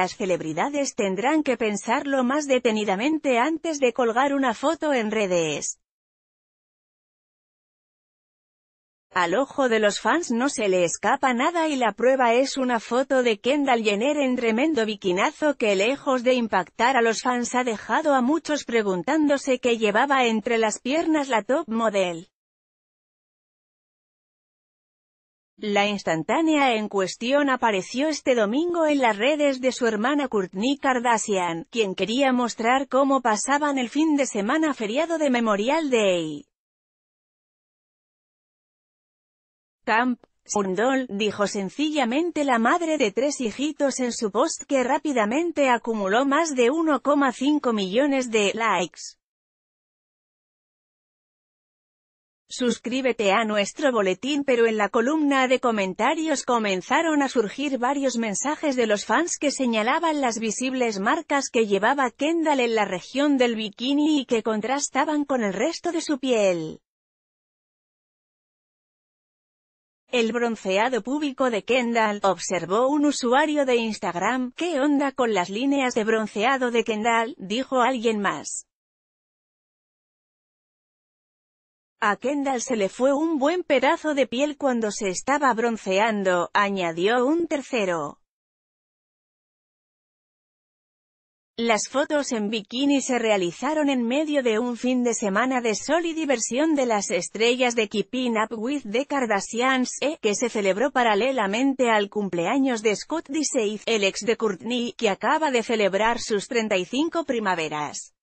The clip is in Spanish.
las celebridades tendrán que pensarlo más detenidamente antes de colgar una foto en redes. Al ojo de los fans no se le escapa nada y la prueba es una foto de Kendall Jenner en tremendo viquinazo que lejos de impactar a los fans ha dejado a muchos preguntándose qué llevaba entre las piernas la top model. La instantánea en cuestión apareció este domingo en las redes de su hermana Kourtney Kardashian, quien quería mostrar cómo pasaban el fin de semana feriado de Memorial Day. Camp Sundol, dijo sencillamente la madre de tres hijitos en su post que rápidamente acumuló más de 1,5 millones de likes. Suscríbete a nuestro boletín pero en la columna de comentarios comenzaron a surgir varios mensajes de los fans que señalaban las visibles marcas que llevaba Kendall en la región del bikini y que contrastaban con el resto de su piel. El bronceado público de Kendall, observó un usuario de Instagram, ¿qué onda con las líneas de bronceado de Kendall?, dijo alguien más. A Kendall se le fue un buen pedazo de piel cuando se estaba bronceando, añadió un tercero. Las fotos en bikini se realizaron en medio de un fin de semana de sol y diversión de las estrellas de Keeping Up With The Kardashians, eh, que se celebró paralelamente al cumpleaños de Scott Disick, el ex de Courtney, que acaba de celebrar sus 35 primaveras.